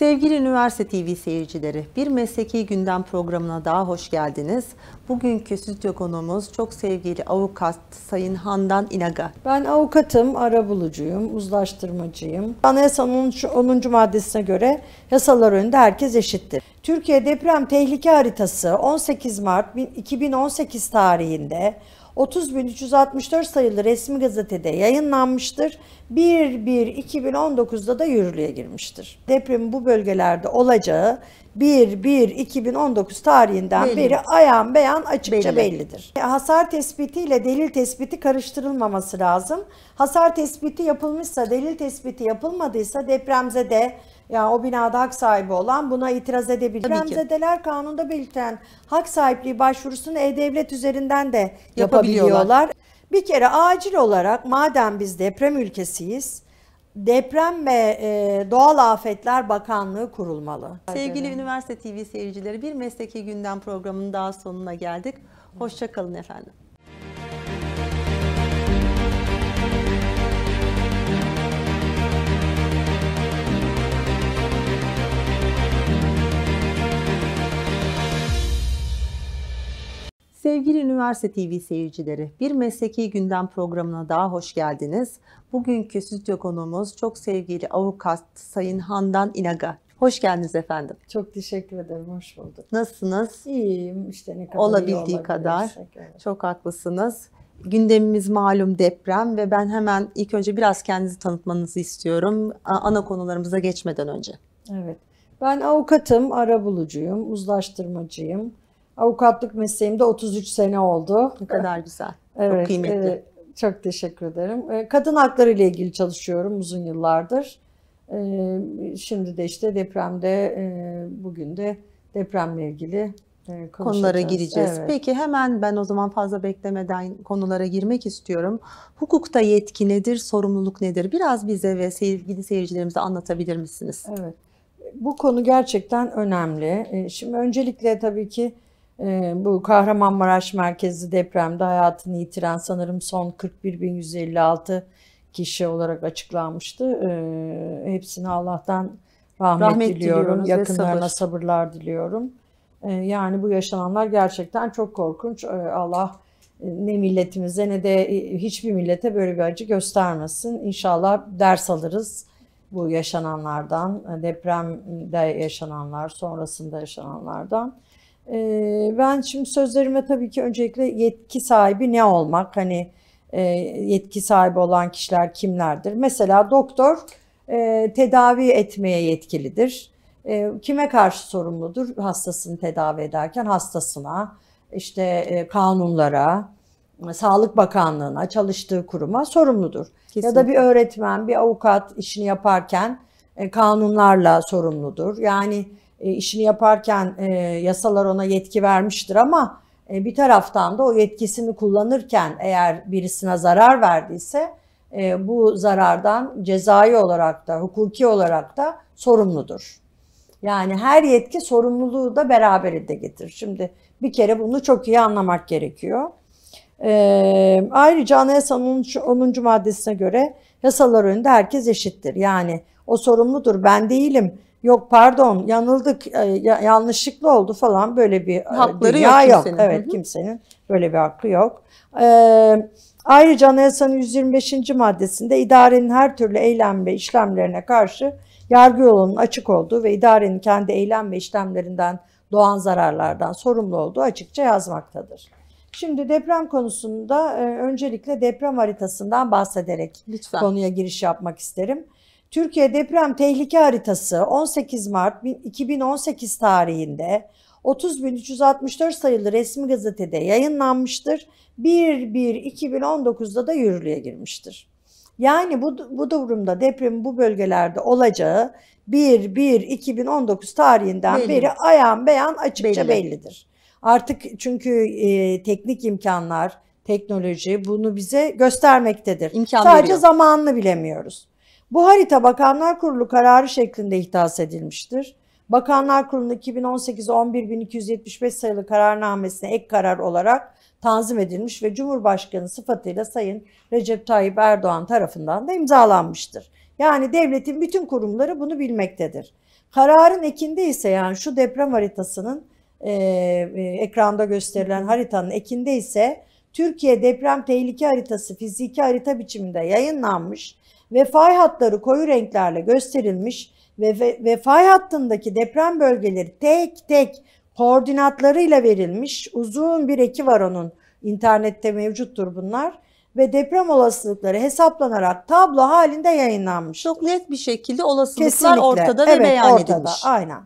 Sevgili Üniversite TV seyircileri, bir mesleki gündem programına daha hoş geldiniz. Bugünkü stüdyo konuğumuz çok sevgili avukat Sayın Handan İnaga. Ben avukatım, ara bulucuyum, uzlaştırmacıyım. Anayasanın 10. 10. maddesine göre yasalar önünde herkes eşittir. Türkiye Deprem Tehlike Haritası 18 Mart 2018 tarihinde 30.364 sayılı resmi gazetede yayınlanmıştır. 1.1.2019'da da yürürlüğe girmiştir. Depremin bu bölgelerde olacağı 1.1.2019 tarihinden Belli. beri ayan beyan açıkça Belli. bellidir. Hasar tespiti ile delil tespiti karıştırılmaması lazım. Hasar tespiti yapılmışsa, delil tespiti yapılmadıysa depremzede yani o binada hak sahibi olan buna itiraz edebilir. Remzedeler kanunda belirten hak sahipliği başvurusunu e-devlet üzerinden de yapabiliyorlar. Bir kere acil olarak madem biz deprem ülkesiyiz, Deprem ve e, Doğal Afetler Bakanlığı kurulmalı. Sevgili evet. Üniversite TV seyircileri bir mesleki gündem programının daha sonuna geldik. Hoşçakalın efendim. Sevgili Üniversite TV seyircileri, bir mesleki gündem programına daha hoş geldiniz. Bugünkü stüdyo konuğumuz çok sevgili avukat Sayın Handan İnaga. Hoş geldiniz efendim. Çok teşekkür ederim, hoş bulduk. Nasılsınız? İyiyim, işte ne kadar Olabildiği kadar. Çok haklısınız. Gündemimiz malum deprem ve ben hemen ilk önce biraz kendinizi tanıtmanızı istiyorum. Ana konularımıza geçmeden önce. Evet, ben avukatım, ara bulucuyum, uzlaştırmacıyım Avukatlık mesleğimde 33 sene oldu. Ne kadar güzel. Evet, çok kıymetli. Evet, çok teşekkür ederim. Ee, kadın hakları ile ilgili çalışıyorum uzun yıllardır. Ee, şimdi de işte depremde, e, bugün de depremle ilgili e, konulara gireceğiz. Evet. Peki hemen ben o zaman fazla beklemeden konulara girmek istiyorum. Hukukta yetki nedir, sorumluluk nedir? Biraz bize ve sevgili seyircilerimize anlatabilir misiniz? Evet. Bu konu gerçekten önemli. Ee, şimdi öncelikle tabii ki ee, bu Kahramanmaraş merkezli depremde hayatını yitiren sanırım son 41.156 kişi olarak açıklanmıştı. Ee, hepsine Allah'tan rahmet, rahmet diliyorum. Yakınlarına sabır. sabırlar diliyorum. Ee, yani bu yaşananlar gerçekten çok korkunç. Allah ne milletimize ne de hiçbir millete böyle bir acı göstermesin. İnşallah ders alırız bu yaşananlardan, depremde yaşananlar, sonrasında yaşananlardan. Ee, ben şimdi sözlerime tabii ki öncelikle yetki sahibi ne olmak? Hani e, yetki sahibi olan kişiler kimlerdir? Mesela doktor e, tedavi etmeye yetkilidir. E, kime karşı sorumludur? Hastasını tedavi ederken hastasına, işte kanunlara, Sağlık Bakanlığı'na, çalıştığı kuruma sorumludur. Kesinlikle. Ya da bir öğretmen, bir avukat işini yaparken kanunlarla sorumludur. Yani e, işini yaparken e, yasalar ona yetki vermiştir ama e, bir taraftan da o yetkisini kullanırken eğer birisine zarar verdiyse e, bu zarardan cezai olarak da hukuki olarak da sorumludur. Yani her yetki sorumluluğu da beraberinde getirir. Şimdi bir kere bunu çok iyi anlamak gerekiyor. E, ayrıca anayasanın 10. 10. maddesine göre yasalar önünde herkes eşittir. Yani o sorumludur ben değilim yok pardon yanıldık e, yanlışlıkla oldu falan böyle bir e, hakları yok. yok. Kimsenin. Evet kimsenin böyle bir hakkı yok. Ee, ayrıca Anayasa'nın 125. maddesinde idarenin her türlü eylem ve işlemlerine karşı yargı yolunun açık olduğu ve idarenin kendi eylem ve işlemlerinden doğan zararlardan sorumlu olduğu açıkça yazmaktadır. Şimdi deprem konusunda e, öncelikle deprem haritasından bahsederek Lütfen. konuya giriş yapmak isterim. Türkiye Deprem Tehlike Haritası 18 Mart 2018 tarihinde 30.364 sayılı resmi gazetede yayınlanmıştır. 1-1-2019'da da yürürlüğe girmiştir. Yani bu, bu durumda deprem bu bölgelerde olacağı 1-1-2019 tarihinden Belli. beri ayan beyan açıkça Belli. bellidir. Artık çünkü e, teknik imkanlar, teknoloji bunu bize göstermektedir. İmkan Sadece veriyor. zamanını bilemiyoruz. Bu harita Bakanlar Kurulu kararı şeklinde ihdas edilmiştir. Bakanlar Kurulu 2018 11.275 sayılı kararnamesine ek karar olarak tanzim edilmiş ve Cumhurbaşkanı sıfatıyla Sayın Recep Tayyip Erdoğan tarafından da imzalanmıştır. Yani devletin bütün kurumları bunu bilmektedir. Kararın ekinde ise yani şu deprem haritasının e, e ekranda gösterilen haritanın ekinde ise Türkiye deprem tehlike haritası fiziki harita biçiminde yayınlanmış ve fay hatları koyu renklerle gösterilmiş ve, ve, ve fay hattındaki deprem bölgeleri tek tek koordinatlarıyla verilmiş. Uzun bir eki var onun. internette mevcuttur bunlar ve deprem olasılıkları hesaplanarak tablo halinde yayınlanmış. Çok net bir şekilde olasılıklar Kesinlikle. ortada evet, beyan ortada. edilmiş. Aynen.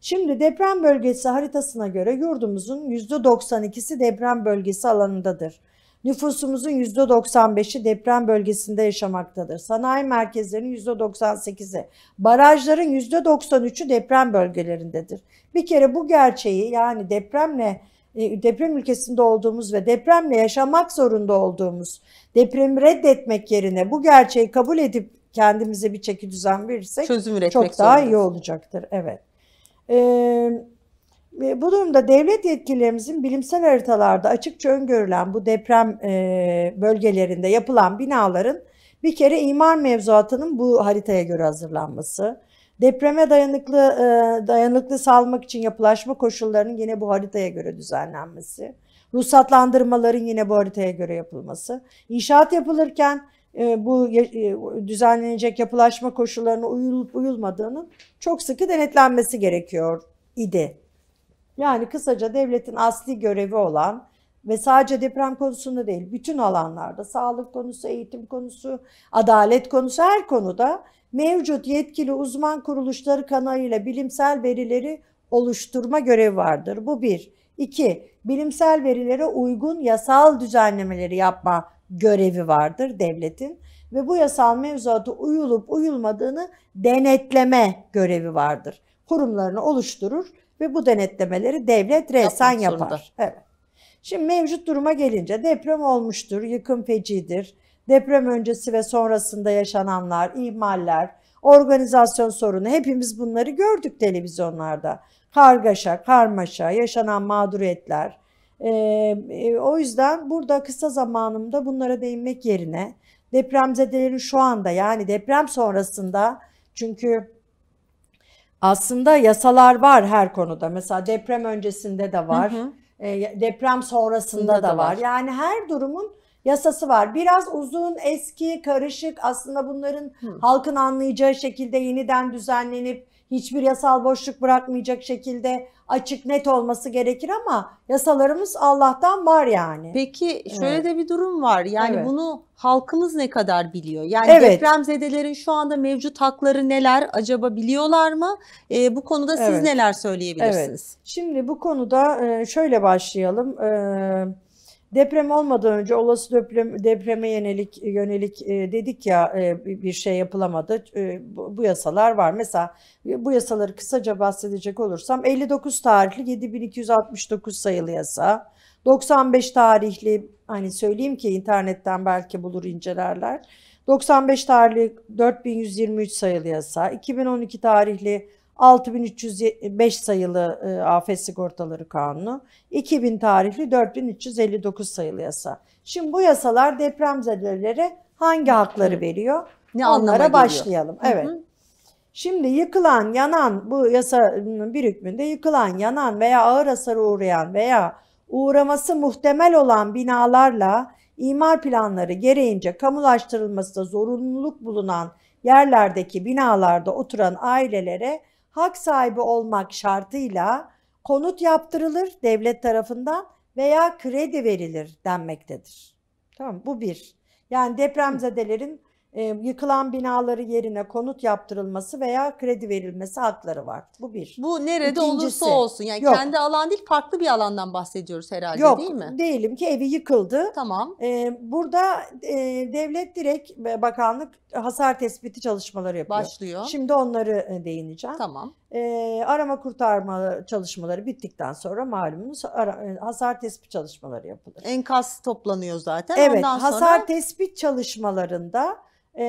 Şimdi deprem bölgesi haritasına göre yurdumuzun %92'si deprem bölgesi alanındadır. Nüfusumuzun %95'i deprem bölgesinde yaşamaktadır. Sanayi merkezlerinin %98'i, barajların %93'ü deprem bölgelerindedir. Bir kere bu gerçeği yani depremle e, deprem ülkesinde olduğumuz ve depremle yaşamak zorunda olduğumuz, depremi reddetmek yerine bu gerçeği kabul edip kendimize bir çeki düzen verirsek Çözüm çok daha zorundayız. iyi olacaktır. Evet. Ee, bu durumda devlet yetkililerimizin bilimsel haritalarda açıkça öngörülen bu deprem e, bölgelerinde yapılan binaların bir kere imar mevzuatının bu haritaya göre hazırlanması, depreme dayanıklı e, dayanıklı salmak için yapılaşma koşullarının yine bu haritaya göre düzenlenmesi, ruhsatlandırmaların yine bu haritaya göre yapılması, inşaat yapılırken e, bu düzenlenecek yapılaşma koşullarına uyulup uyulmadığının çok sıkı denetlenmesi gerekiyor idi. Yani kısaca devletin asli görevi olan ve sadece deprem konusunda değil, bütün alanlarda, sağlık konusu, eğitim konusu, adalet konusu her konuda mevcut yetkili uzman kuruluşları kanalıyla bilimsel verileri oluşturma görevi vardır. Bu bir. İki, bilimsel verilere uygun yasal düzenlemeleri yapma görevi vardır devletin ve bu yasal mevzuata uyulup uyulmadığını denetleme görevi vardır. Kurumlarını oluşturur ve bu denetlemeleri devlet resen yapar. Evet. Şimdi mevcut duruma gelince deprem olmuştur, yıkım fecidir. Deprem öncesi ve sonrasında yaşananlar, ihmaller, organizasyon sorunu hepimiz bunları gördük televizyonlarda. Kargaşa, karmaşa, yaşanan mağduriyetler. Ee, e, o yüzden burada kısa zamanımda bunlara değinmek yerine depremzedelerin şu anda yani deprem sonrasında çünkü aslında yasalar var her konuda. Mesela deprem öncesinde de var. Hı hı. E, ee, deprem sonrasında da, da var. var. Yani her durumun yasası var. Biraz uzun, eski, karışık aslında bunların hı. halkın anlayacağı şekilde yeniden düzenlenip hiçbir yasal boşluk bırakmayacak şekilde açık net olması gerekir ama yasalarımız Allah'tan var yani. Peki şöyle evet. de bir durum var. Yani evet. bunu halkımız ne kadar biliyor? Yani evet. depremzedelerin şu anda mevcut hakları neler acaba biliyorlar mı? E, bu konuda siz evet. neler söyleyebilirsiniz? Evet. Şimdi bu konuda e, şöyle başlayalım. Eee Deprem olmadan önce olası depreme yönelik yönelik e, dedik ya e, bir şey yapılamadı. E, bu, bu yasalar var. Mesela bu yasaları kısaca bahsedecek olursam 59 tarihli 7269 sayılı yasa, 95 tarihli hani söyleyeyim ki internetten belki bulur incelerler. 95 tarihli 4123 sayılı yasa, 2012 tarihli 6305 sayılı e, Afet Sigortaları Kanunu, 2000 tarihli 4359 sayılı yasa. Şimdi bu yasalar depremzedelere hangi hakları veriyor? Ne Onlara başlayalım. Geliyor. Evet. Hı hı. Şimdi yıkılan, yanan bu yasanın bir hükmünde yıkılan, yanan veya ağır hasar uğrayan veya uğraması muhtemel olan binalarla imar planları gereğince kamulaştırılması da zorunluluk bulunan yerlerdeki binalarda oturan ailelere hak sahibi olmak şartıyla konut yaptırılır devlet tarafından veya kredi verilir denmektedir. Tamam bu bir. Yani depremzedelerin e, yıkılan binaları yerine konut yaptırılması veya kredi verilmesi hakları var. Bu bir. Bu nerede İkincisi, olursa olsun yani yok, kendi alan değil farklı bir alandan bahsediyoruz herhalde yok, değil mi? Yok değilim ki evi yıkıldı. Tamam. E, burada e, devlet direkt e, bakanlık hasar tespiti çalışmaları yapıyor. Başlıyor. Şimdi onları e, değineceğim. Tamam. E, arama kurtarma çalışmaları bittikten sonra malumunuz ara, e, hasar tespit çalışmaları yapılır. Enkaz toplanıyor zaten. Evet Ondan sonra... hasar tespit çalışmalarında e,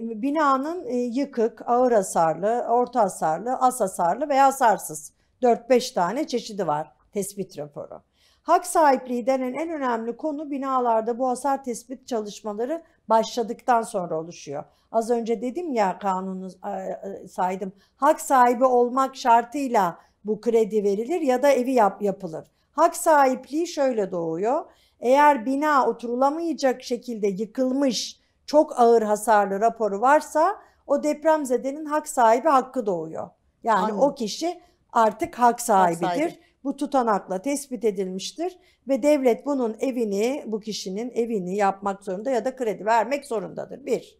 binanın e, yıkık, ağır hasarlı, orta hasarlı, az hasarlı veya hasarsız 4-5 tane çeşidi var tespit raporu. Hak sahipliği denen en önemli konu binalarda bu hasar tespit çalışmaları başladıktan sonra oluşuyor. Az önce dedim ya kanunu e, e, saydım. Hak sahibi olmak şartıyla bu kredi verilir ya da evi yap, yapılır. Hak sahipliği şöyle doğuyor. Eğer bina oturulamayacak şekilde yıkılmış çok ağır hasarlı raporu varsa o depremzedenin hak sahibi hakkı doğuyor. Yani Anladım. o kişi artık hak sahibidir. Hak sahibi bu tutanakla tespit edilmiştir ve devlet bunun evini, bu kişinin evini yapmak zorunda ya da kredi vermek zorundadır. Bir,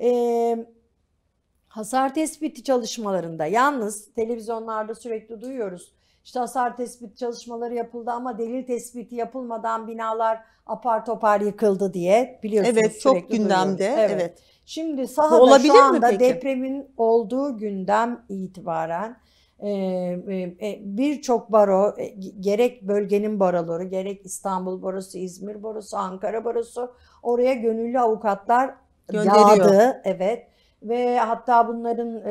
e, hasar tespiti çalışmalarında yalnız televizyonlarda sürekli duyuyoruz. İşte hasar tespit çalışmaları yapıldı ama delil tespiti yapılmadan binalar apar topar yıkıldı diye biliyorsunuz. Evet çok gündemde. Evet. evet. Şimdi sahada olabilir şu anda mi peki? depremin olduğu günden itibaren ee, e, e, birçok baro e, gerek bölgenin baroları gerek İstanbul barosu, İzmir barosu, Ankara barosu oraya gönüllü avukatlar yağdı. Evet ve hatta bunların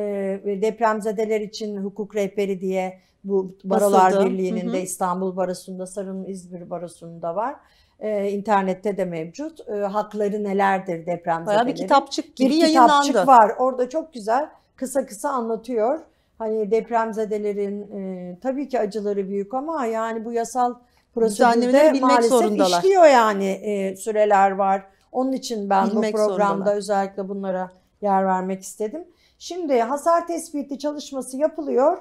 depremzedeler için hukuk rehberi diye bu Barolar Basıldı. Birliği'nin hı hı. de İstanbul Barosu'nda, Sarın İzmir Barosu'nda var. E, internette de mevcut. E, hakları nelerdir depremzedelerin. Bayağı bir kitapçık gibi bir yayınlandı. kitapçık var. Orada çok güzel kısa kısa anlatıyor Hani depremzedelerin e, tabii ki acıları büyük ama yani bu yasal prosedürde maalesef zorundalar. işliyor yani e, süreler var. Onun için ben bilmek bu programda zorundalar. özellikle bunlara yer vermek istedim. Şimdi hasar tespiti çalışması yapılıyor.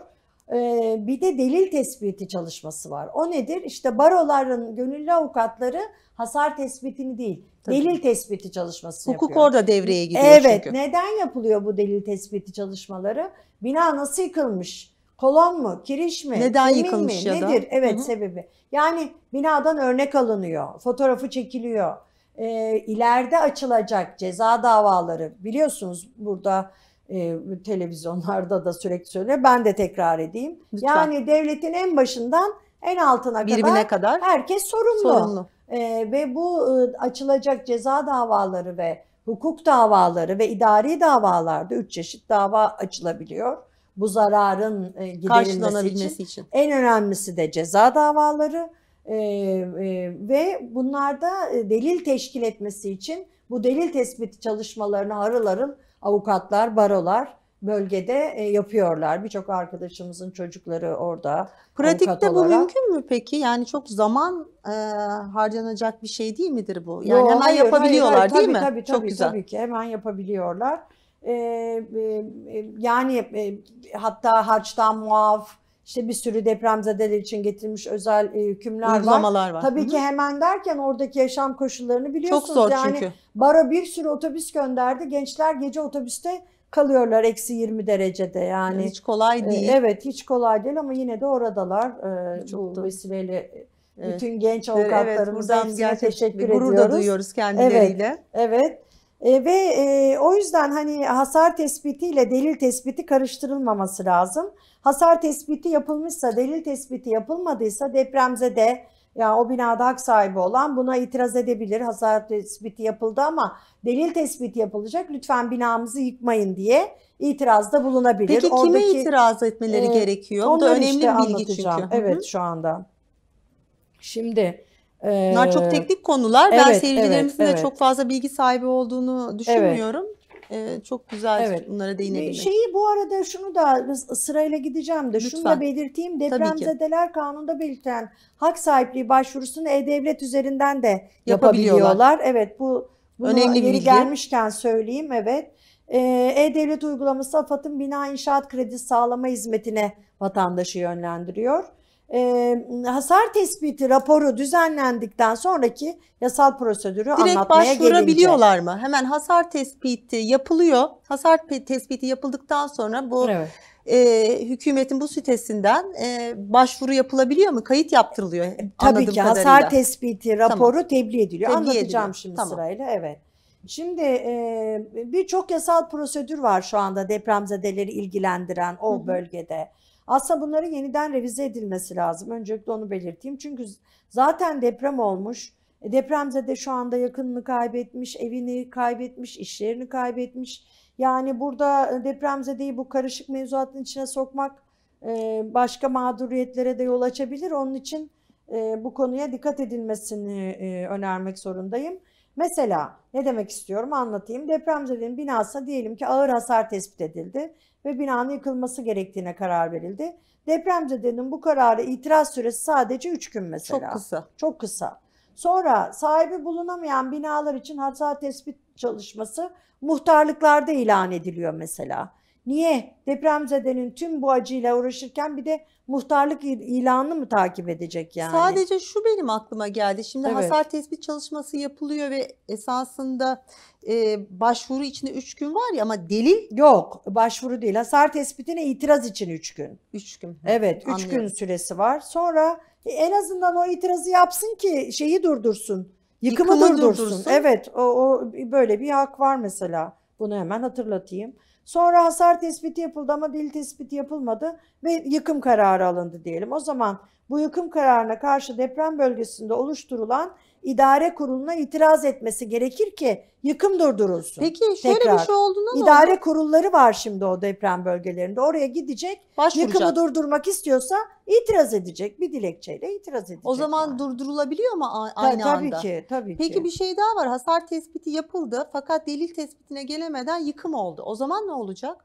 Ee, bir de delil tespiti çalışması var. O nedir? İşte baroların gönüllü avukatları hasar tespitini değil, Tabii. Delil tespiti çalışması Hukuk yapıyor. orada devreye giriyor evet, çünkü. Neden yapılıyor bu delil tespiti çalışmaları? Bina nasıl yıkılmış? Kolon mu? Kiriş mi? Neden yıkılmış mi? ya Nedir? da? Evet Hı-hı. sebebi. Yani binadan örnek alınıyor. Fotoğrafı çekiliyor. E, ileride açılacak ceza davaları biliyorsunuz burada e, televizyonlarda da sürekli söylüyor. Ben de tekrar edeyim. Lütfen. Yani devletin en başından en altına Birbirine kadar, kadar herkes sorumlu. sorumlu e, ve bu e, açılacak ceza davaları ve hukuk davaları ve idari davalarda üç çeşit dava açılabiliyor. Bu zararın e, giderilmesi için. için. En önemlisi de ceza davaları e, e, ve bunlarda delil teşkil etmesi için bu delil tespiti çalışmalarını harıl harıl avukatlar, barolar bölgede e, yapıyorlar. Birçok arkadaşımızın çocukları orada. Pratikte bu mümkün mü peki? Yani çok zaman e, harcanacak bir şey değil midir bu? Yani Yo, hemen hayır, yapabiliyorlar hayır, hayır, değil tabii, mi? Tabii, çok tabii, güzel. Tabii ki hemen yapabiliyorlar. E, e, e yani e, hatta harçtan muaf, işte bir sürü depremzedeler için getirilmiş özel e, hükümler Uygulamalar var. var. Tabii Hı-hı. ki hemen derken oradaki yaşam koşullarını biliyorsunuz. Çok zor yani, çünkü. Bara bir sürü otobüs gönderdi. Gençler gece otobüste kalıyorlar eksi 20 derecede yani. Hiç kolay ee, değil. Evet hiç kolay değil ama yine de oradalar. Ee, Çok bu vesileyle e, Evet. Bütün genç avukatlarımıza evet, hepsine teşekkür gurur ediyoruz. Gurur da duyuyoruz kendileriyle. Evet. evet. E, ve e, o yüzden hani hasar tespitiyle delil tespiti karıştırılmaması lazım. Hasar tespiti yapılmışsa, delil tespiti yapılmadıysa depremzede yani o binada hak sahibi olan buna itiraz edebilir. Hasar tespiti yapıldı ama delil tespiti yapılacak. Lütfen binamızı yıkmayın diye itirazda bulunabilir. Peki kime Oradaki, itiraz etmeleri e, gerekiyor? Bu da önemli işte bilgi çünkü. Evet Hı-hı. şu anda. Şimdi... Bunlar e, çok teknik konular. Evet, ben seyircilerimizin evet, evet. de çok fazla bilgi sahibi olduğunu düşünmüyorum. Evet e, çok güzel evet. bunlara değinebilmek. Şeyi bu arada şunu da biz sırayla gideceğim de Lütfen. şunu da belirteyim. Depremzedeler kanunda belirten hak sahipliği başvurusunu e-devlet üzerinden de yapabiliyorlar. yapabiliyorlar. Evet bu bunu Önemli yeri bilgi. gelmişken söyleyeyim evet. E-Devlet uygulaması AFAD'ın bina inşaat kredi sağlama hizmetine vatandaşı yönlendiriyor e, hasar tespiti raporu düzenlendikten sonraki yasal prosedürü Direkt anlatmaya gelince. Direkt başvurabiliyorlar mı? Hemen hasar tespiti yapılıyor. Hasar tespiti yapıldıktan sonra bu evet. e, hükümetin bu sitesinden e, başvuru yapılabiliyor mu? Kayıt yaptırılıyor e, Tabii anladığım ki kadarıyla. hasar tespiti raporu tamam. tebliğ ediliyor. Tebliğ Anlatacağım ediliyor. şimdi tamam. sırayla. Evet. Şimdi e, birçok yasal prosedür var şu anda depremzedeleri ilgilendiren o Hı-hı. bölgede. Aslında bunların yeniden revize edilmesi lazım. Öncelikle onu belirteyim. Çünkü zaten deprem olmuş. E, Depremze de şu anda yakınını kaybetmiş, evini kaybetmiş, işlerini kaybetmiş. Yani burada e, depremzedeyi bu karışık mevzuatın içine sokmak e, başka mağduriyetlere de yol açabilir. Onun için bu konuya dikkat edilmesini önermek zorundayım. Mesela ne demek istiyorum anlatayım. Depremzedenin binasına diyelim ki ağır hasar tespit edildi ve binanın yıkılması gerektiğine karar verildi. Depremzedenin bu kararı itiraz süresi sadece 3 gün mesela. Çok kısa. Çok kısa. Sonra sahibi bulunamayan binalar için hata tespit çalışması muhtarlıklarda ilan ediliyor mesela. Niye depremzedenin tüm bu acıyla uğraşırken bir de muhtarlık ilanını mı takip edecek yani? Sadece şu benim aklıma geldi. Şimdi evet. hasar tespit çalışması yapılıyor ve esasında e, başvuru içinde 3 gün var ya ama delil... Yok başvuru değil hasar tespitine itiraz için 3 gün. 3 gün. Evet 3 gün süresi var. Sonra e, en azından o itirazı yapsın ki şeyi durdursun. Yıkımı, yıkımı durdursun. durdursun. Evet o, o böyle bir hak var mesela. Bunu hemen hatırlatayım. Sonra hasar tespiti yapıldı ama dil tespiti yapılmadı ve yıkım kararı alındı diyelim. O zaman bu yıkım kararına karşı deprem bölgesinde oluşturulan idare kuruluna itiraz etmesi gerekir ki yıkım durdurulsun. Peki şöyle Tekrar. bir şey olduğunda ne İdare olur? kurulları var şimdi o deprem bölgelerinde. Oraya gidecek, yıkımı durdurmak istiyorsa itiraz edecek. Bir dilekçeyle itiraz edecek. O zaman yani. durdurulabiliyor mu aynı Ta, tabii anda? Tabii ki, tabii Peki ki. bir şey daha var. Hasar tespiti yapıldı fakat delil tespitine gelemeden yıkım oldu. O zaman ne olacak?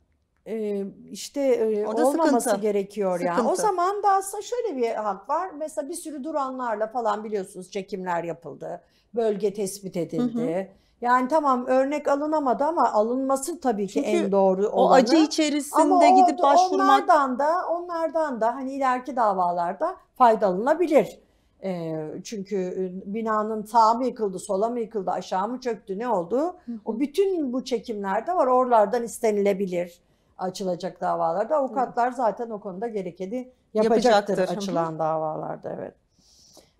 işte, eee, Orada olmaması sıkıntı. gerekiyor yani. O zaman da aslında şöyle bir hak var. Mesela bir sürü duranlarla falan biliyorsunuz çekimler yapıldı. Bölge tespit edildi. Yani tamam örnek alınamadı ama alınması tabii ki en doğru O acı içerisinde Ama o- gidip başvurmak onlardan da onlardan da hani ileriki davalarda faydalanabilir. çünkü ıı, binanın sağ mı yıkıldı, sola mı yıkıldı, aşağı mı çöktü, ne oldu? O bütün bu çekimlerde var. Oralardan istenilebilir açılacak davalarda. Avukatlar zaten o konuda gerekeni yapacaktır, yapacaktır. açılan davalarda evet.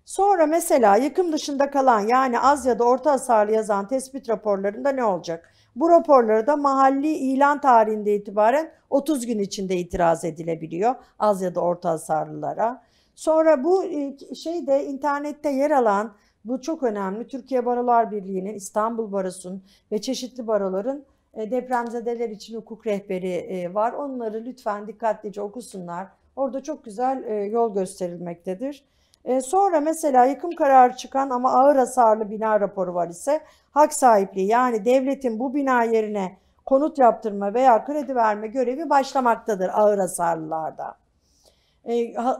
Sonra mesela yıkım dışında kalan yani az ya da orta hasarlı yazan tespit raporlarında ne olacak? Bu raporlara da mahalli ilan tarihinde itibaren 30 gün içinde itiraz edilebiliyor az ya da orta hasarlılara. Sonra bu e, şey de internette yer alan bu çok önemli Türkiye Barolar Birliği'nin İstanbul Barosu'nun ve çeşitli baroların e, depremzedeler için hukuk rehberi e, var. Onları lütfen dikkatlice okusunlar. Orada çok güzel e, yol gösterilmektedir. Sonra mesela yıkım kararı çıkan ama ağır hasarlı bina raporu var ise hak sahipliği yani devletin bu bina yerine konut yaptırma veya kredi verme görevi başlamaktadır ağır hasarlılarda.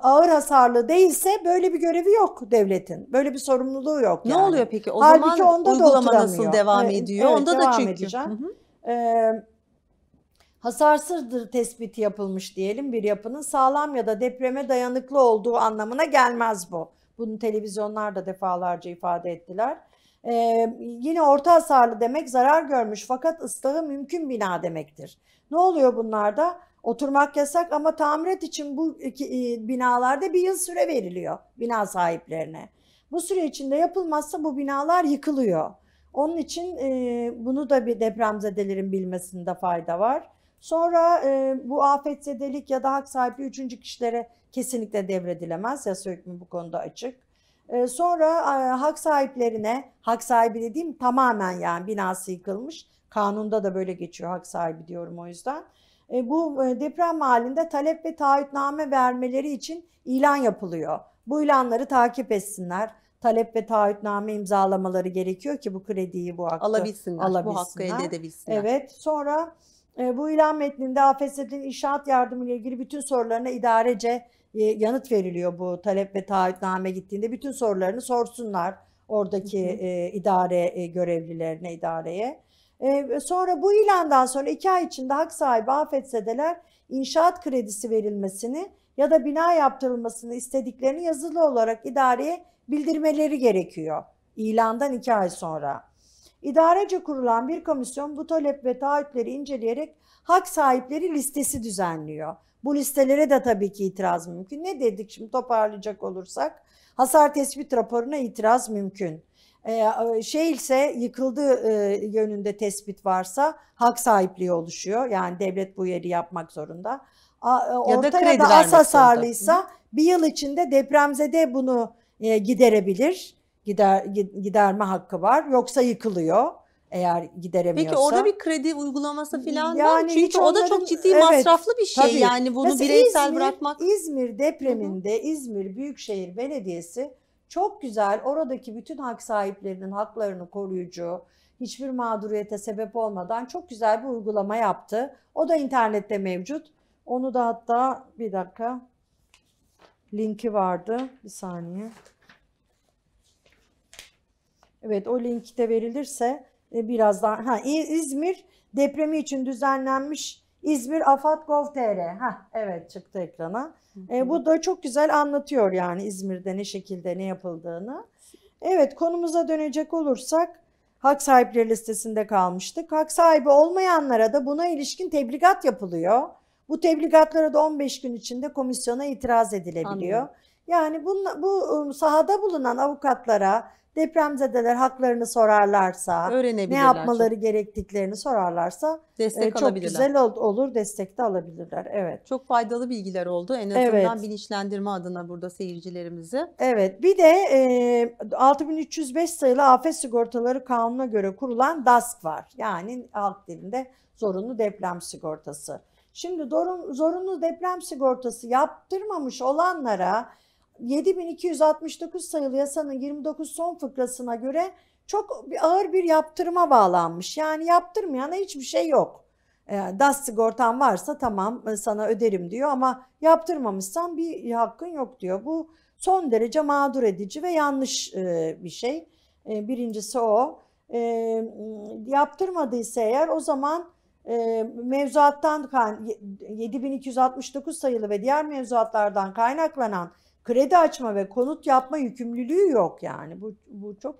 Ağır hasarlı değilse böyle bir görevi yok devletin. Böyle bir sorumluluğu yok. Ne oluyor peki? O Halbuki zaman onda uygulama da nasıl devam ediyor? Evet, onda devam da çünkü. Edeceğim. Hı hı e, hasarsızdır tespiti yapılmış diyelim bir yapının sağlam ya da depreme dayanıklı olduğu anlamına gelmez bu. Bunu televizyonlar da defalarca ifade ettiler. Ee, yine orta hasarlı demek zarar görmüş fakat ıslahı mümkün bina demektir. Ne oluyor bunlarda? Oturmak yasak ama tamirat için bu e, binalarda bir yıl süre veriliyor bina sahiplerine. Bu süre içinde yapılmazsa bu binalar yıkılıyor. Onun için e, bunu da bir depremzedelerin bilmesinde fayda var. Sonra e, bu afetzedelik ya da hak sahibi üçüncü kişilere kesinlikle devredilemez. Yasa hükmü bu konuda açık. E, sonra e, hak sahiplerine, hak sahibi dediğim tamamen yani binası yıkılmış. Kanunda da böyle geçiyor hak sahibi diyorum o yüzden. E, bu e, deprem halinde talep ve taahhütname vermeleri için ilan yapılıyor. Bu ilanları takip etsinler talep ve taahhütname imzalamaları gerekiyor ki bu krediyi bu hakkı alabilsinler, alabilsinler. bu hakkı elde edebilsinler. Evet sonra e, bu ilan metninde AFS'nin inşaat yardımı ilgili bütün sorularına idarece e, yanıt veriliyor bu talep ve taahhütname gittiğinde. Bütün sorularını sorsunlar oradaki hı hı. E, idare e, görevlilerine, idareye. E, sonra bu ilandan sonra iki ay içinde hak sahibi AFS'deler inşaat kredisi verilmesini ya da bina yaptırılmasını istediklerini yazılı olarak idareye bildirmeleri gerekiyor ilandan iki ay sonra. İdarece kurulan bir komisyon bu talep ve taahhütleri inceleyerek hak sahipleri listesi düzenliyor. Bu listelere de tabii ki itiraz mümkün. Ne dedik şimdi toparlayacak olursak? Hasar tespit raporuna itiraz mümkün. Ee, şey ise yıkıldığı e, yönünde tespit varsa hak sahipliği oluşuyor. Yani devlet bu yeri yapmak zorunda. A, ya orta da kredi ya da az hasarlıysa bir yıl içinde depremzede bunu e, giderebilir. Gider giderme hakkı var. Yoksa yıkılıyor eğer gideremiyorsa. Peki orada bir kredi uygulaması falan yani var mı? Çünkü o da çok ciddi evet, masraflı bir şey tabii. yani bunu Mesela bireysel İzmir, bırakmak. İzmir depreminde Hı-hı. İzmir Büyükşehir Belediyesi çok güzel oradaki bütün hak sahiplerinin haklarını koruyucu, hiçbir mağduriyete sebep olmadan çok güzel bir uygulama yaptı. O da internette mevcut. Onu da hatta bir dakika linki vardı. Bir saniye. Evet o linkte verilirse e, biraz daha ha İzmir depremi için düzenlenmiş İzmir Afat Gov.tr. Ha evet çıktı ekrana. E, bu da çok güzel anlatıyor yani İzmir'de ne şekilde ne yapıldığını. Evet konumuza dönecek olursak hak sahipleri listesinde kalmıştık. Hak sahibi olmayanlara da buna ilişkin tebligat yapılıyor. Bu tebligatlara da 15 gün içinde komisyona itiraz edilebiliyor. Anladım. Yani bunla, bu ıı, sahada bulunan avukatlara depremzedeler haklarını sorarlarsa, ne yapmaları çok. gerektiklerini sorarlarsa destek e, çok alabilirler. güzel ol, olur, destek de alabilirler. Evet. Çok faydalı bilgiler oldu. En azından evet. bilinçlendirme adına burada seyircilerimizi. Evet. Bir de e, 6305 sayılı afet sigortaları kanununa göre kurulan DASK var. Yani halk dilinde zorunlu deprem sigortası. Şimdi zorunlu deprem sigortası yaptırmamış olanlara 7269 sayılı yasanın 29 son fıkrasına göre çok ağır bir yaptırıma bağlanmış. Yani yaptırmayana hiçbir şey yok. Yani ee, DAS sigortan varsa tamam e, sana öderim diyor ama yaptırmamışsan bir hakkın yok diyor. Bu son derece mağdur edici ve yanlış e, bir şey. E, birincisi o. Yaptırmadıysa eğer o zaman e, mevzuattan 7269 sayılı ve diğer mevzuatlardan kaynaklanan kredi açma ve konut yapma yükümlülüğü yok yani. Bu, bu çok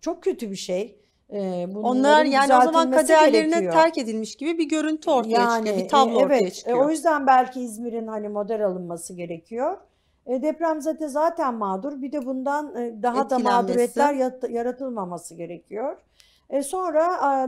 çok kötü bir şey. Ee, Onlar yani o zaman kaderlerine gerekiyor. terk edilmiş gibi bir görüntü ortaya yani, çıkıyor, bir e, tablo evet, ortaya e, çıkıyor. o yüzden belki İzmir'in hani model alınması gerekiyor. E, depremzede zaten mağdur. Bir de bundan e, daha da mağduriyetler yaratılmaması gerekiyor. E, sonra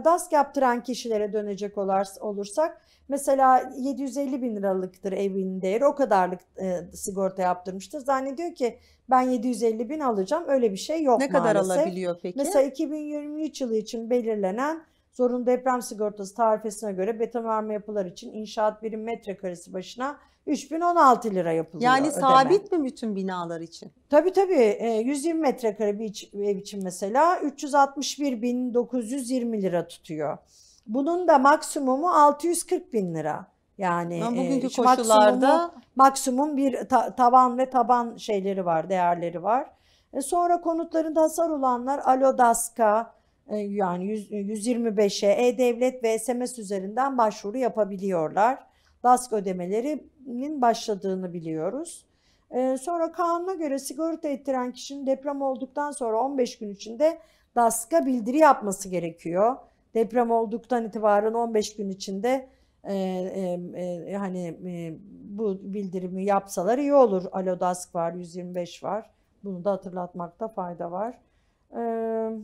DASK yaptıran kişilere dönecek olursak mesela 750 bin liralıktır evin değeri o kadarlık e, sigorta yaptırmıştır. Zannediyor ki ben 750 bin alacağım öyle bir şey yok Ne maalesef. kadar alabiliyor peki? Mesela 2023 yılı için belirlenen zorunlu deprem sigortası tarifesine göre betonarme yapılar için inşaat birim metrekaresi başına 3016 lira yapılıyor Yani ödeme. sabit mi bütün binalar için? Tabii tabii. 120 e, metrekare bir ev için mesela 361.920 lira tutuyor. Bunun da maksimumu 640 bin lira. Yani ben e, bugünkü e, koşullarda maksimum bir ta, tavan ve taban şeyleri var, değerleri var. E, sonra konutlarında hasar olanlar Alodaska e, yani 125'e E-Devlet ve SMS üzerinden başvuru yapabiliyorlar. DASK ödemelerinin başladığını biliyoruz. Ee, sonra kanuna göre sigorta ettiren kişinin deprem olduktan sonra 15 gün içinde DASK'a bildiri yapması gerekiyor. Deprem olduktan itibaren 15 gün içinde e, e, e, hani e, bu bildirimi yapsalar iyi olur. Alo DASK var, 125 var. Bunu da hatırlatmakta fayda var. Evet.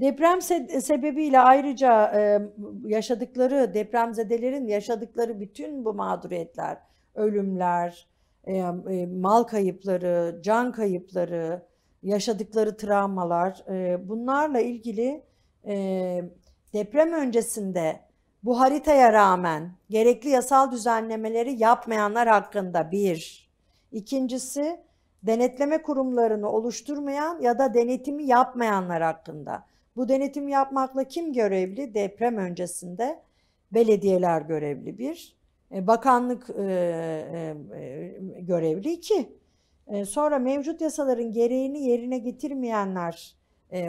Deprem se sebebiyle ayrıca e, yaşadıkları depremzedelerin yaşadıkları bütün bu mağduriyetler, ölümler, e, e, mal kayıpları, can kayıpları, yaşadıkları travmalar e, bunlarla ilgili e, deprem öncesinde bu haritaya rağmen gerekli yasal düzenlemeleri yapmayanlar hakkında bir. ikincisi denetleme kurumlarını oluşturmayan ya da denetimi yapmayanlar hakkında. Bu denetim yapmakla kim görevli? Deprem öncesinde belediyeler görevli bir, e, bakanlık e, e, görevli iki. Sonra mevcut yasaların gereğini yerine getirmeyenler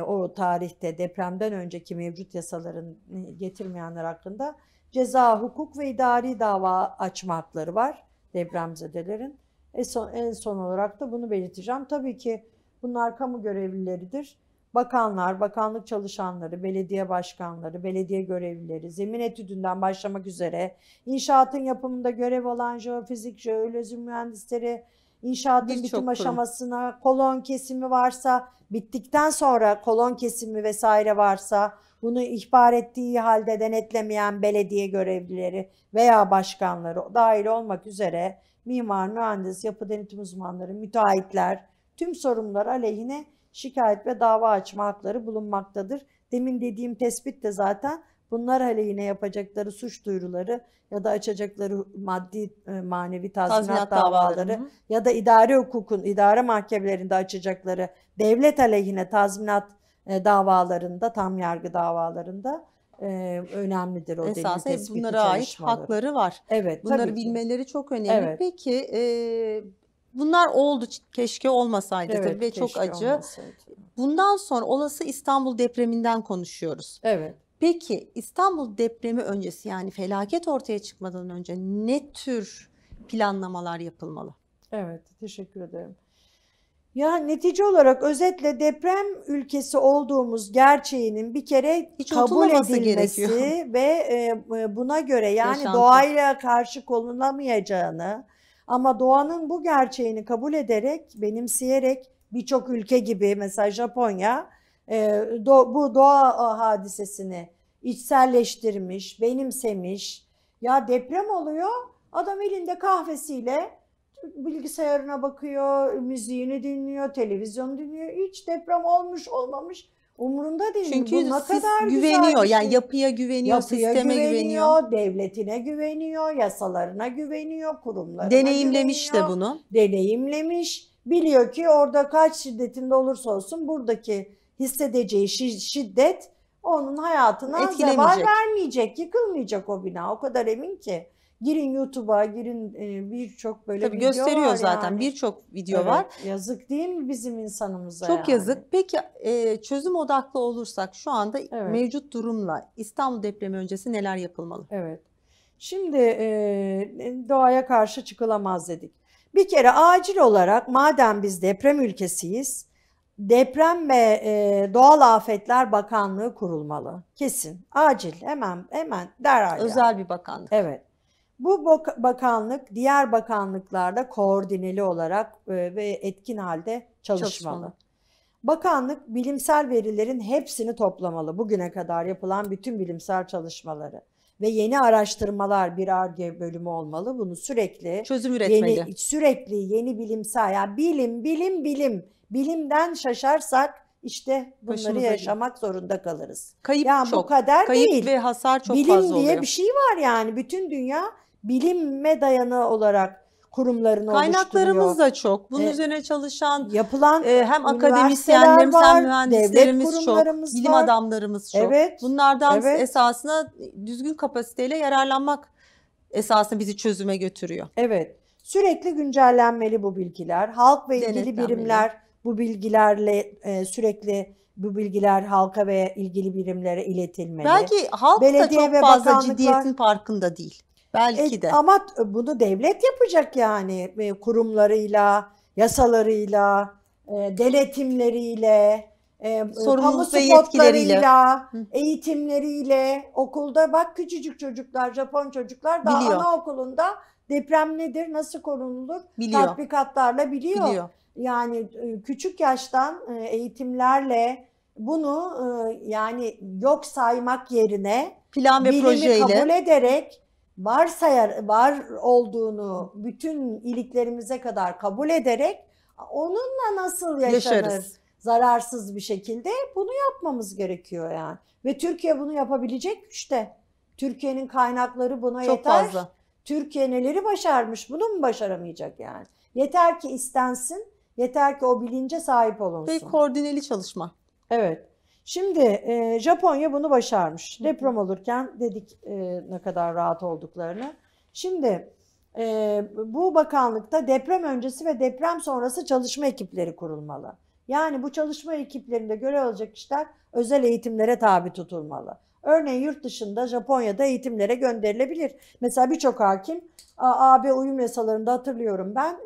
o tarihte depremden önceki mevcut yasaların getirmeyenler hakkında ceza, hukuk ve idari dava açma hakları var depremzedelerin. En son, en son olarak da bunu belirteceğim. Tabii ki bunlar kamu görevlileridir bakanlar, bakanlık çalışanları, belediye başkanları, belediye görevlileri, zemin etüdünden başlamak üzere inşaatın yapımında görev alan jeofizik, jeolojim mühendisleri, inşaatın bir bütün aşamasına kurum. kolon kesimi varsa, bittikten sonra kolon kesimi vesaire varsa bunu ihbar ettiği halde denetlemeyen belediye görevlileri veya başkanları dahil olmak üzere mimar, mühendis, yapı denetim uzmanları, müteahhitler tüm sorumlular aleyhine şikayet ve dava açma hakları bulunmaktadır. Demin dediğim tespit de zaten bunlar aleyhine yapacakları suç duyuruları ya da açacakları maddi e, manevi tazminat, tazminat davaları hı. ya da idare hukukun idare mahkemelerinde açacakları devlet aleyhine tazminat e, davalarında tam yargı davalarında e, önemlidir o Esasen delil tespiti bunlara ait hakları var. Evet. Bunları bilmeleri çok önemli. Evet. Peki e, Bunlar oldu keşke olmasaydı evet, tabii ve çok acı. Olmasaydı. Bundan sonra olası İstanbul depreminden konuşuyoruz. Evet. Peki İstanbul depremi öncesi yani felaket ortaya çıkmadan önce ne tür planlamalar yapılmalı? Evet, teşekkür ederim. Ya netice olarak özetle deprem ülkesi olduğumuz gerçeğinin bir kere Hiç kabul edilmesi gerekiyor. ve e, buna göre yani Yaşantı. doğayla karşı konulamayacağını, ama doğanın bu gerçeğini kabul ederek, benimseyerek birçok ülke gibi mesela Japonya e, bu doğa hadisesini içselleştirmiş, benimsemiş. Ya deprem oluyor, adam elinde kahvesiyle bilgisayarına bakıyor, müziğini dinliyor, televizyonu dinliyor. Hiç deprem olmuş olmamış Umurunda değil. Çünkü bu ne kadar güveniyor. Şey. Yani yapıya güveniyor, yapıya sisteme güveniyor, güveniyor, devletine güveniyor, yasalarına güveniyor, kurumlarına Deneyimlemiş güveniyor, de bunu. Deneyimlemiş. Biliyor ki orada kaç şiddetinde olursa olsun buradaki hissedeceği şiddet onun hayatına zeval vermeyecek, yıkılmayacak o bina. O kadar emin ki. Girin YouTube'a, girin e, birçok böyle Tabii video gösteriyor var zaten yani. birçok video evet, var. Yazık değil mi bizim insanımıza? Çok yani? yazık. Peki e, çözüm odaklı olursak şu anda evet. mevcut durumla İstanbul depremi öncesi neler yapılmalı? Evet. Şimdi e, doğaya karşı çıkılamaz dedik. Bir kere acil olarak madem biz deprem ülkesiyiz, Deprem ve Doğal Afetler Bakanlığı kurulmalı. Kesin, acil, hemen hemen derhal. Özel bir bakanlık. Evet. Bu bakanlık diğer bakanlıklarda koordineli olarak e, ve etkin halde çalışmalı. çalışmalı. Bakanlık bilimsel verilerin hepsini toplamalı. Bugüne kadar yapılan bütün bilimsel çalışmaları ve yeni araştırmalar bir ARGE bölümü olmalı. Bunu sürekli çözüm üretmeli. Yeni, sürekli yeni bilimsel yani bilim bilim bilim bilimden şaşarsak işte bunları Başımıza yaşamak değil. zorunda kalırız. Kayıp yani çok. bu kader Kayıp değil. ve hasar çok Bilim fazla oluyor. Bilim diye bir şey var yani. Bütün dünya bilinme dayanı olarak kurumlarını Kaynaklarımız da çok. Bunun e, üzerine çalışan yapılan e, hem akademisyenlerimiz var, hem mühendislerimiz çok, bilim var. adamlarımız çok. Evet, Bunlardan evet. esasına düzgün kapasiteyle yararlanmak esasında bizi çözüme götürüyor. Evet. Sürekli güncellenmeli bu bilgiler. Halk ve ilgili birimler bu bilgilerle e, sürekli bu bilgiler halka ve ilgili birimlere iletilmeli. Belki halk Belediye da çok fazla ciddiyetin farkında değil. Belki e, de. Ama bunu devlet yapacak yani e, kurumlarıyla, yasalarıyla, e, denetimleriyle, e, e kamu spotlarıyla, eğitimleriyle, okulda bak küçücük çocuklar, Japon çocuklar daha biliyor. anaokulunda deprem nedir, nasıl korunulur biliyor. tatbikatlarla biliyor. biliyor. Yani e, küçük yaştan eğitimlerle bunu yani yok saymak yerine plan ve bilimin projeyle kabul ederek varsayar var olduğunu bütün iliklerimize kadar kabul ederek onunla nasıl yaşanır Yaşarız. zararsız bir şekilde bunu yapmamız gerekiyor yani. Ve Türkiye bunu yapabilecek işte Türkiye'nin kaynakları buna Çok yeter. fazla. Türkiye neleri başarmış bunu mu başaramayacak yani? Yeter ki istensin, yeter ki o bilince sahip olunsun. Ve koordineli çalışma. Evet. Şimdi e, Japonya bunu başarmış. Deprem olurken dedik e, ne kadar rahat olduklarını. Şimdi e, bu bakanlıkta deprem öncesi ve deprem sonrası çalışma ekipleri kurulmalı. Yani bu çalışma ekiplerinde görev alacak kişiler özel eğitimlere tabi tutulmalı. Örneğin yurt dışında Japonya'da eğitimlere gönderilebilir. Mesela birçok hakim AB uyum yasalarında hatırlıyorum ben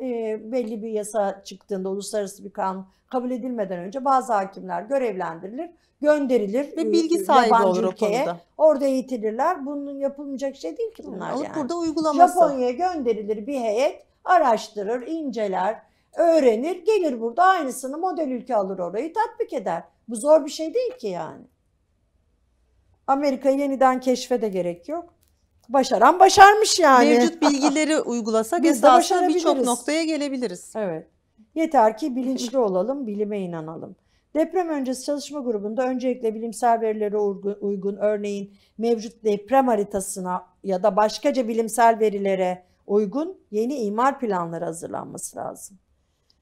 belli bir yasa çıktığında uluslararası bir kanun kabul edilmeden önce bazı hakimler görevlendirilir gönderilir. Ve e, bilgi sahibi olur ülkeye. o konuda. Orada eğitilirler. Bunun yapılmayacak şey değil ki bunlar Alıp yani. Burada uygulaması. Japonya'ya gönderilir bir heyet. Araştırır, inceler, öğrenir. Gelir burada aynısını model ülke alır orayı tatbik eder. Bu zor bir şey değil ki yani. Amerika'yı yeniden keşfe de gerek yok. Başaran başarmış yani. Mevcut bilgileri uygulasak Biz esasında birçok noktaya gelebiliriz. Evet. Yeter ki bilinçli olalım, bilime inanalım. Deprem öncesi çalışma grubunda öncelikle bilimsel verilere uygun örneğin mevcut deprem haritasına ya da başkaca bilimsel verilere uygun yeni imar planları hazırlanması lazım.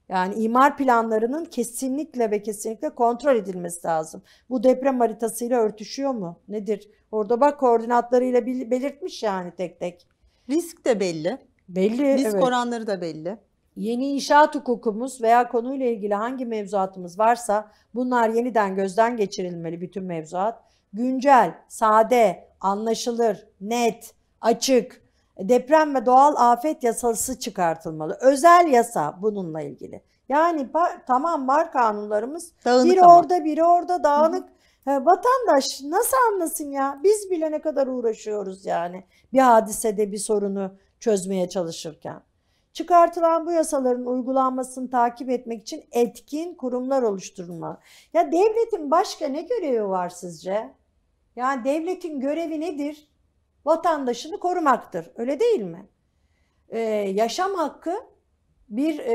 Yani imar planlarının kesinlikle ve kesinlikle kontrol edilmesi lazım. Bu deprem haritasıyla örtüşüyor mu? Nedir? Orada bak koordinatlarıyla belirtmiş yani tek tek. Risk de belli. Belli. Risk evet. oranları da belli. Yeni inşaat hukukumuz veya konuyla ilgili hangi mevzuatımız varsa bunlar yeniden gözden geçirilmeli bütün mevzuat. Güncel, sade, anlaşılır, net, açık, deprem ve doğal afet yasası çıkartılmalı. Özel yasa bununla ilgili. Yani tamam var kanunlarımız. Dağınık biri ama. orada biri orada dağınık. Hı Vatandaş nasıl anlasın ya? Biz bile ne kadar uğraşıyoruz yani bir hadisede bir sorunu çözmeye çalışırken. Çıkartılan bu yasaların uygulanmasını takip etmek için etkin kurumlar oluşturma. Ya devletin başka ne görevi var sizce? Yani devletin görevi nedir? Vatandaşını korumaktır. Öyle değil mi? Ee, yaşam hakkı bir e,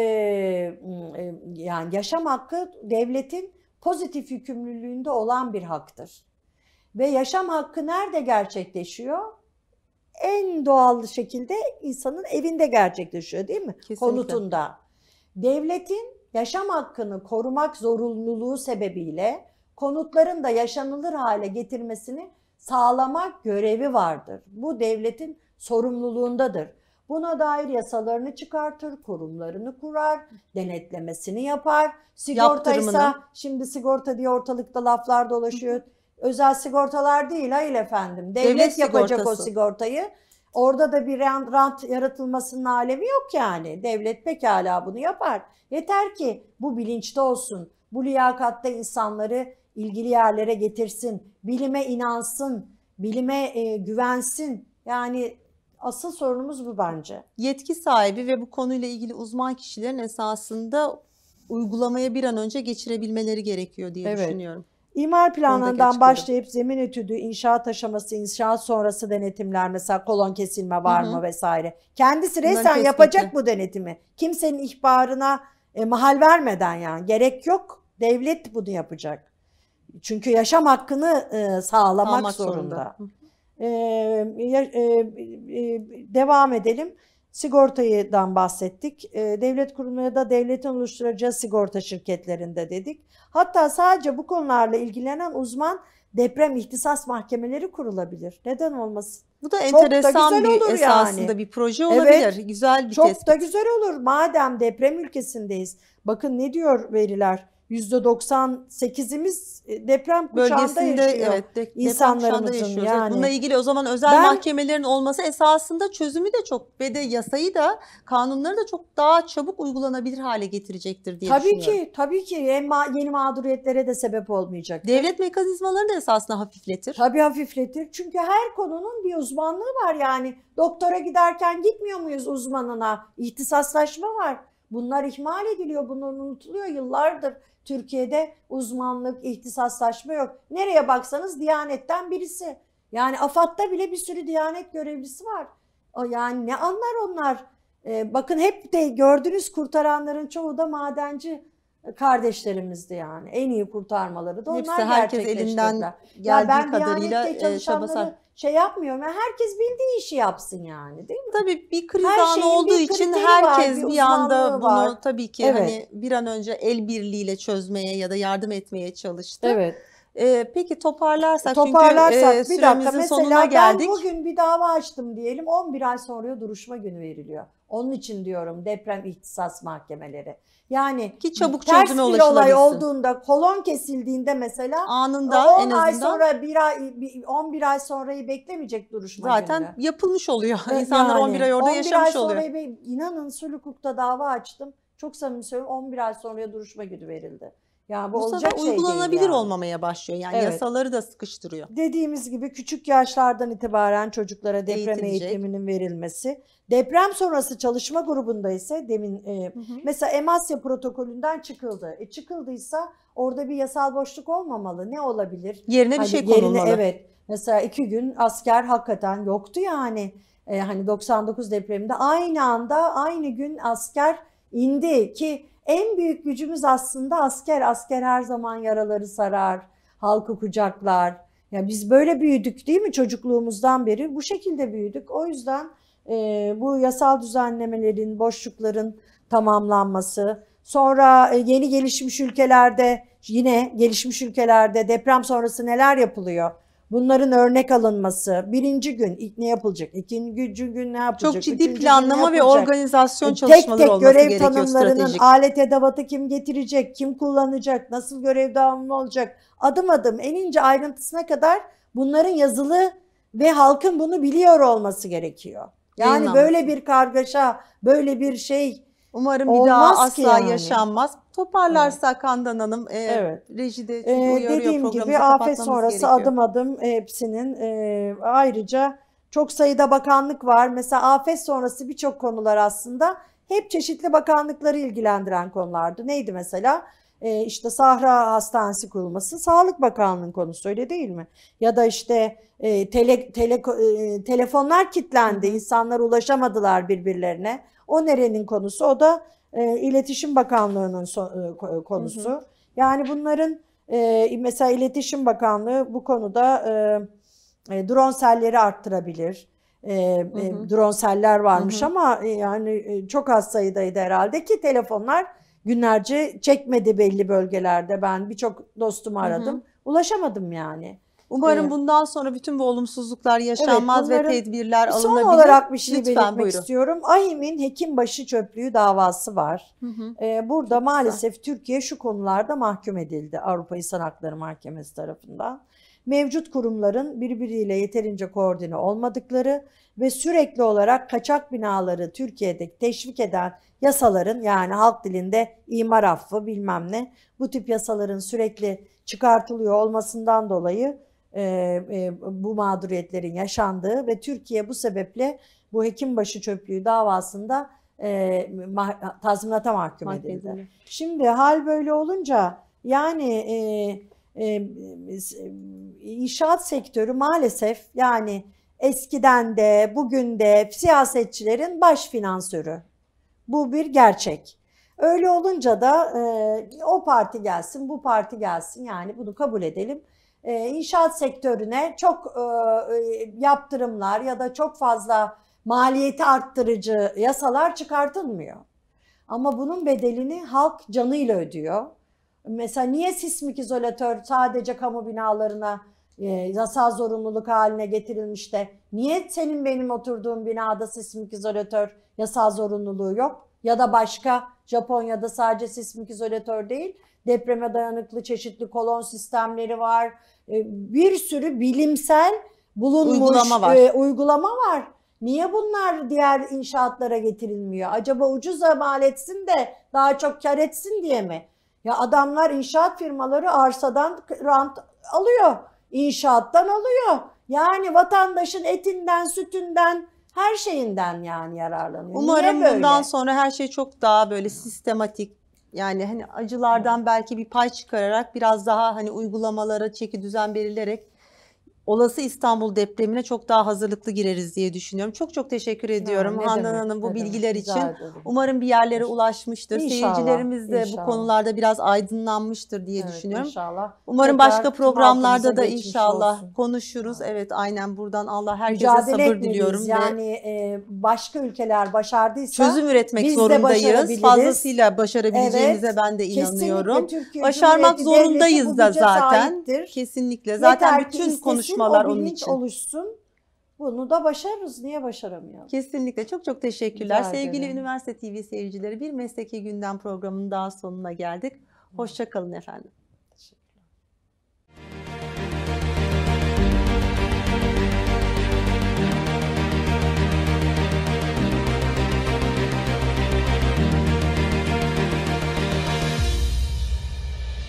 e, yani yaşam hakkı devletin pozitif yükümlülüğünde olan bir haktır. Ve yaşam hakkı nerede gerçekleşiyor? en doğal şekilde insanın evinde gerçekleşiyor değil mi? Kesinlikle. Konutunda. Devletin yaşam hakkını korumak zorunluluğu sebebiyle konutların da yaşanılır hale getirmesini sağlamak görevi vardır. Bu devletin sorumluluğundadır. Buna dair yasalarını çıkartır, kurumlarını kurar, denetlemesini yapar. Sigortaysa, şimdi sigorta diye ortalıkta laflar dolaşıyor. Özel sigortalar değil hayır efendim. Devlet, Devlet yapacak sigortası. o sigortayı. Orada da bir rant, rant yaratılmasının alemi yok yani. Devlet pekala bunu yapar. Yeter ki bu bilinçte olsun. Bu liyakatta insanları ilgili yerlere getirsin. Bilime inansın. Bilime e, güvensin. Yani asıl sorunumuz bu bence. Yetki sahibi ve bu konuyla ilgili uzman kişilerin esasında uygulamaya bir an önce geçirebilmeleri gerekiyor diye evet. düşünüyorum. İmar planından başlayıp zemin etüdü, inşaat aşaması, inşaat sonrası denetimler mesela kolon kesilme var Hı-hı. mı vesaire. Kendisi Bunların yapacak tespiti. bu denetimi. Kimsenin ihbarına e, mahal vermeden yani gerek yok. Devlet bunu yapacak. Çünkü yaşam hakkını e, sağlamak Sağlamak zorunda. zorunda. E, e, e, devam edelim. Sigortayıdan bahsettik. Ee, devlet kurumu ya da devletin oluşturacağı sigorta şirketlerinde dedik. Hatta sadece bu konularla ilgilenen uzman deprem ihtisas mahkemeleri kurulabilir. Neden olmasın? Bu da enteresan da bir olur esasında yani. bir proje olabilir. Evet, güzel bir çok tespit. Çok da güzel olur. Madem deprem ülkesindeyiz. Bakın ne diyor veriler? %98'imiz e, deprem bölgesinde yaşıyor. evet de, insanlarımızın yaşıyoruz. yani. Bununla ilgili o zaman özel ben, mahkemelerin olması esasında çözümü de çok ve de yasayı da kanunları da çok daha çabuk uygulanabilir hale getirecektir diye tabii düşünüyorum. Tabii ki tabii ki yeni, ma yeni mağduriyetlere de sebep olmayacak. Devlet mekanizmalarını da esasında hafifletir. Tabii hafifletir. Çünkü her konunun bir uzmanlığı var yani. Doktora giderken gitmiyor muyuz uzmanına? İhtisaslaşma var. Bunlar ihmal ediliyor, bunlar unutuluyor. Yıllardır Türkiye'de uzmanlık, ihtisaslaşma yok. Nereye baksanız Diyanet'ten birisi. Yani AFAD'da bile bir sürü Diyanet görevlisi var. Yani ne anlar onlar? Ee, bakın hep de gördünüz kurtaranların çoğu da madenci kardeşlerimizdi yani. En iyi kurtarmaları da onlar Hepsi herkes elinden geldiği ya ben kadarıyla e, çaba şey yapmıyorum. Yani herkes bildiği işi yapsın yani değil mi? Tabii bir kriz her anı olduğu için herkes var, bir, bir anda bunu var. tabii ki evet. hani bir an önce el birliğiyle çözmeye ya da yardım etmeye çalıştı. Evet. Ee, peki toparlarsak, toparlarsak çünkü e, bir dakika mesela sonuna geldik. ben bugün bir dava açtım diyelim 11 ay sonra duruşma günü veriliyor. Onun için diyorum deprem ihtisas mahkemeleri. Yani ki çabuk ters bir olay olduğunda kolon kesildiğinde mesela anında 10 en azından ay sonra bir ay 11 ay sonrayı beklemeyecek duruşma zaten yerine. yapılmış oluyor. İnsanlar yani, 11 ay orada 11 yaşamış ay oluyor. Be, inanın sulh hukukta dava açtım. Çok samimi söylüyorum 11 ay sonraya duruşma günü verildi. Yani bu, bu olacak sefer şey uygulanabilir yani. olmamaya başlıyor. Yani evet. yasaları da sıkıştırıyor. Dediğimiz gibi küçük yaşlardan itibaren çocuklara deprem Eğitilecek. eğitiminin verilmesi. Deprem sonrası çalışma grubunda ise demin e, hı hı. mesela Emasya protokolünden çıkıldı. E çıkıldıysa orada bir yasal boşluk olmamalı. Ne olabilir? Yerine bir hani şey konulmalı. Yerine, evet. Mesela iki gün asker hakikaten yoktu yani. E, hani 99 depreminde aynı anda aynı gün asker indi ki en büyük gücümüz aslında asker. Asker her zaman yaraları sarar, halkı kucaklar. Ya biz böyle büyüdük değil mi çocukluğumuzdan beri? Bu şekilde büyüdük. O yüzden e, bu yasal düzenlemelerin, boşlukların tamamlanması, sonra e, yeni gelişmiş ülkelerde yine gelişmiş ülkelerde deprem sonrası neler yapılıyor? Bunların örnek alınması, birinci gün ilk ne yapılacak, ikinci gün ne yapılacak, Çok ciddi planlama ve organizasyon e, çalışmaları tek tek olması görev tanımlarının stratejik. alet edevatı kim getirecek, kim kullanacak, nasıl görev dağılımı olacak, adım adım en ince ayrıntısına kadar bunların yazılı ve halkın bunu biliyor olması gerekiyor. Yani böyle bir kargaşa, böyle bir şey Umarım bir daha asla yani. yaşanmaz. Toparlarsa evet. Hanım e, evet. rejide e, çünkü ee, Dediğim gibi afet sonrası gerekiyor. adım adım e, hepsinin e, ayrıca çok sayıda bakanlık var. Mesela afet sonrası birçok konular aslında hep çeşitli bakanlıkları ilgilendiren konulardı. Neydi mesela? E, işte Sahra Hastanesi kurulması Sağlık Bakanlığı'nın konusu öyle değil mi? Ya da işte e, tele, tele, e, telefonlar kilitlendi, insanlar ulaşamadılar birbirlerine. O nerenin konusu? O da e, İletişim Bakanlığı'nın so, e, e, konusu. Hı hı. Yani bunların e, mesela İletişim Bakanlığı bu konuda e, e, drone selleri arttırabilir. E, e hı hı. Drone seller varmış hı hı. ama e, yani çok az sayıdaydı herhalde ki telefonlar günlerce çekmedi belli bölgelerde. Ben birçok dostumu aradım. Hı hı. Ulaşamadım yani. Umarım bundan sonra bütün bu olumsuzluklar yaşanmaz evet, ve tedbirler alınabilir. Son olarak bir şey Lütfen, belirtmek buyurun. istiyorum. Ahim'in hekimbaşı çöplüğü davası var. Hı hı. Ee, burada Çok maalesef Türkiye şu konularda mahkum edildi Avrupa İnsan Hakları Mahkemesi tarafından. Mevcut kurumların birbiriyle yeterince koordine olmadıkları ve sürekli olarak kaçak binaları Türkiye'de teşvik eden yasaların yani halk dilinde imar affı bilmem ne bu tip yasaların sürekli çıkartılıyor olmasından dolayı e, e, bu mağduriyetlerin yaşandığı ve Türkiye bu sebeple bu Hekimbaşı çöplüğü davasında e, ma tazminata mahkum edildi. Mahkum Şimdi hal böyle olunca yani e, e, inşaat sektörü maalesef yani eskiden de bugün de siyasetçilerin baş finansörü. Bu bir gerçek. Öyle olunca da e, o parti gelsin, bu parti gelsin yani bunu kabul edelim. E, inşaat sektörüne çok e, e, yaptırımlar ya da çok fazla maliyeti arttırıcı yasalar çıkartılmıyor. Ama bunun bedelini halk canıyla ödüyor. Mesela niye sismik izolatör sadece kamu binalarına e, yasal zorunluluk haline getirilmiş de niye senin benim oturduğum binada sismik izolatör yasal zorunluluğu yok? Ya da başka Japonya'da sadece sismik izolatör değil depreme dayanıklı çeşitli kolon sistemleri var. E, bir sürü bilimsel bulunmuş uygulama var. E, uygulama var. Niye bunlar diğer inşaatlara getirilmiyor? Acaba ucuz mal etsin de daha çok kar etsin diye mi? Ya adamlar inşaat firmaları arsadan rant alıyor, inşaattan alıyor. Yani vatandaşın etinden, sütünden, her şeyinden yani yararlanıyor. Umarım bundan sonra her şey çok daha böyle sistematik, yani hani acılardan belki bir pay çıkararak biraz daha hani uygulamalara çeki düzen verilerek olası İstanbul depremine çok daha hazırlıklı gireriz diye düşünüyorum. Çok çok teşekkür ediyorum yani Handan Hanım bu bilgiler demek. için. Umarım bir yerlere ulaşmıştır. İnşallah, Seyircilerimiz de inşallah. bu konularda biraz aydınlanmıştır diye evet, düşünüyorum. Inşallah. Umarım Tekrar başka programlarda da inşallah olsun. konuşuruz. Evet. aynen buradan Allah herkese Mücadele sabır etmeliyiz. diliyorum. Yani e, başka ülkeler başardıysa çözüm üretmek biz zorundayız. Fazlasıyla başarabileceğimize evet, ben de inanıyorum. Başarmak zorundayız da zaten. Sahiptir. Kesinlikle. Zaten bütün konuş çalışmalar o onun için. oluşsun. Bunu da başarırız. Niye başaramayalım? Kesinlikle. Çok çok teşekkürler. Sevgili Üniversite TV seyircileri bir mesleki gündem programının daha sonuna geldik. Hoşçakalın efendim.